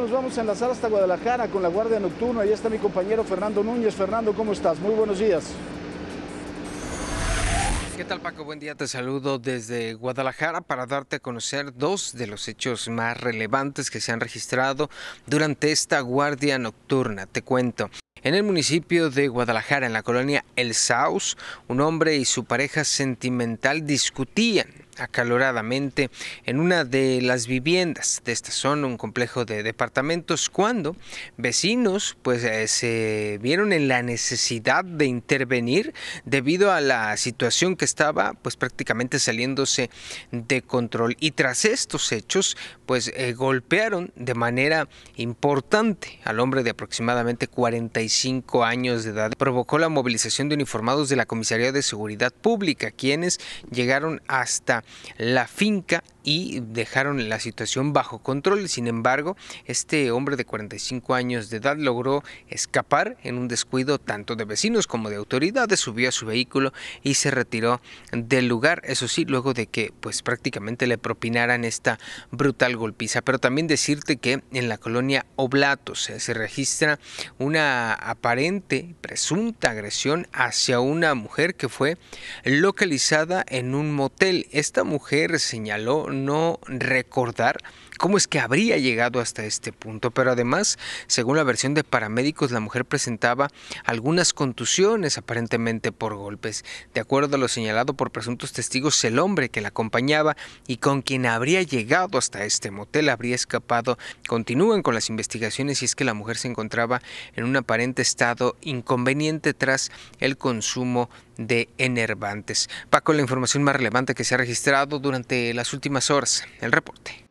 nos vamos a enlazar hasta Guadalajara con la Guardia Nocturna. Ahí está mi compañero Fernando Núñez. Fernando, ¿cómo estás? Muy buenos días. ¿Qué tal Paco? Buen día, te saludo desde Guadalajara para darte a conocer dos de los hechos más relevantes que se han registrado durante esta guardia nocturna. Te cuento. En el municipio de Guadalajara, en la colonia El Saus, un hombre y su pareja sentimental discutían acaloradamente en una de las viviendas de esta zona, un complejo de departamentos, cuando vecinos pues eh, se vieron en la necesidad de intervenir debido a la situación que estaba pues prácticamente saliéndose de control y tras estos hechos pues eh, golpearon de manera importante al hombre de aproximadamente 45 años de edad. Provocó la movilización de uniformados de la Comisaría de Seguridad Pública, quienes llegaron hasta la, finca y dejaron la situación bajo control. Sin embargo, este hombre de 45 años de edad logró escapar en un descuido tanto de vecinos como de autoridades, subió a su vehículo y se retiró del lugar, eso sí, luego de que pues prácticamente le propinaran esta brutal golpiza. Pero también decirte que en la colonia Oblatos se registra una aparente, presunta agresión hacia una mujer que fue localizada en un motel esta mujer señaló no recordar cómo es que habría llegado hasta este punto, pero además, según la versión de paramédicos, la mujer presentaba algunas contusiones aparentemente por golpes. De acuerdo a lo señalado por presuntos testigos, el hombre que la acompañaba y con quien habría llegado hasta este motel habría escapado. Continúan con las investigaciones y es que la mujer se encontraba en un aparente estado inconveniente tras el consumo de Enervantes. Paco, la información más relevante que se ha registrado durante las últimas horas, el reporte.